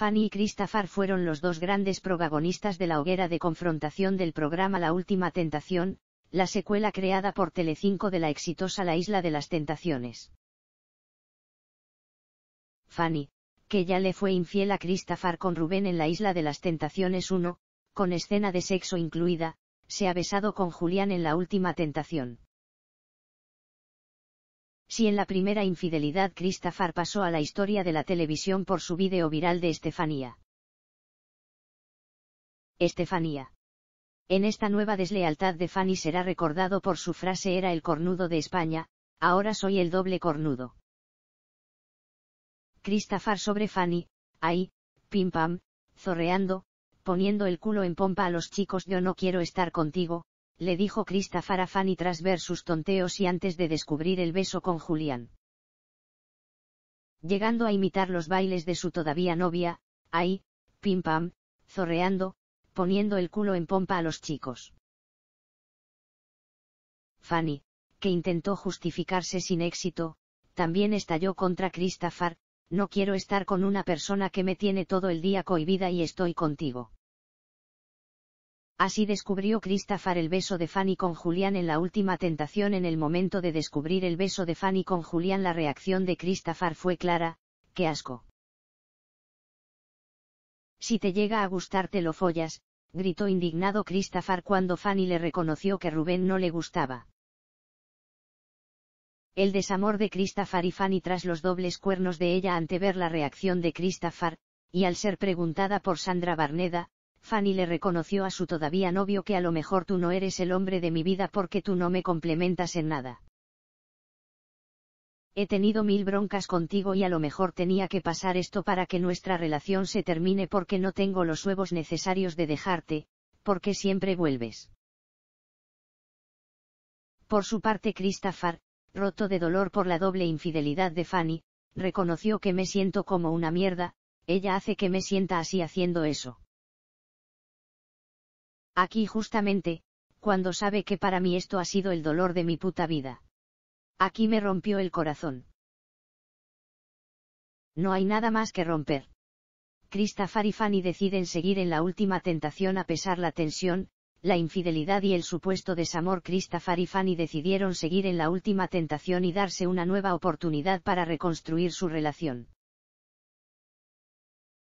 Fanny y Christopher fueron los dos grandes protagonistas de la hoguera de confrontación del programa La Última Tentación, la secuela creada por Telecinco de la exitosa La Isla de las Tentaciones. Fanny, que ya le fue infiel a Cristafar con Rubén en La Isla de las Tentaciones 1, con escena de sexo incluida, se ha besado con Julián en La Última Tentación. Si en la primera infidelidad Cristafar pasó a la historia de la televisión por su vídeo viral de Estefanía. Estefanía. En esta nueva deslealtad de Fanny será recordado por su frase era el cornudo de España, ahora soy el doble cornudo. Cristafar sobre Fanny, ahí, pim pam, zorreando, poniendo el culo en pompa a los chicos yo no quiero estar contigo, le dijo Cristafar a Fanny tras ver sus tonteos y antes de descubrir el beso con Julián. Llegando a imitar los bailes de su todavía novia, ahí, pim pam, zorreando, poniendo el culo en pompa a los chicos. Fanny, que intentó justificarse sin éxito, también estalló contra Cristafar, no quiero estar con una persona que me tiene todo el día cohibida y estoy contigo. Así descubrió Cristafar el beso de Fanny con Julián en la última tentación. En el momento de descubrir el beso de Fanny con Julián la reacción de Cristafar fue clara, qué asco. Si te llega a gustarte lo follas, gritó indignado Cristafar cuando Fanny le reconoció que Rubén no le gustaba. El desamor de Cristafar y Fanny tras los dobles cuernos de ella ante ver la reacción de Cristafar y al ser preguntada por Sandra Barneda, Fanny le reconoció a su todavía novio que a lo mejor tú no eres el hombre de mi vida porque tú no me complementas en nada. He tenido mil broncas contigo y a lo mejor tenía que pasar esto para que nuestra relación se termine porque no tengo los huevos necesarios de dejarte, porque siempre vuelves. Por su parte Christopher, roto de dolor por la doble infidelidad de Fanny, reconoció que me siento como una mierda, ella hace que me sienta así haciendo eso. Aquí justamente, cuando sabe que para mí esto ha sido el dolor de mi puta vida. Aquí me rompió el corazón. No hay nada más que romper. Christopher y Fanny deciden seguir en la última tentación a pesar la tensión, la infidelidad y el supuesto desamor. Christopher y Fanny decidieron seguir en la última tentación y darse una nueva oportunidad para reconstruir su relación.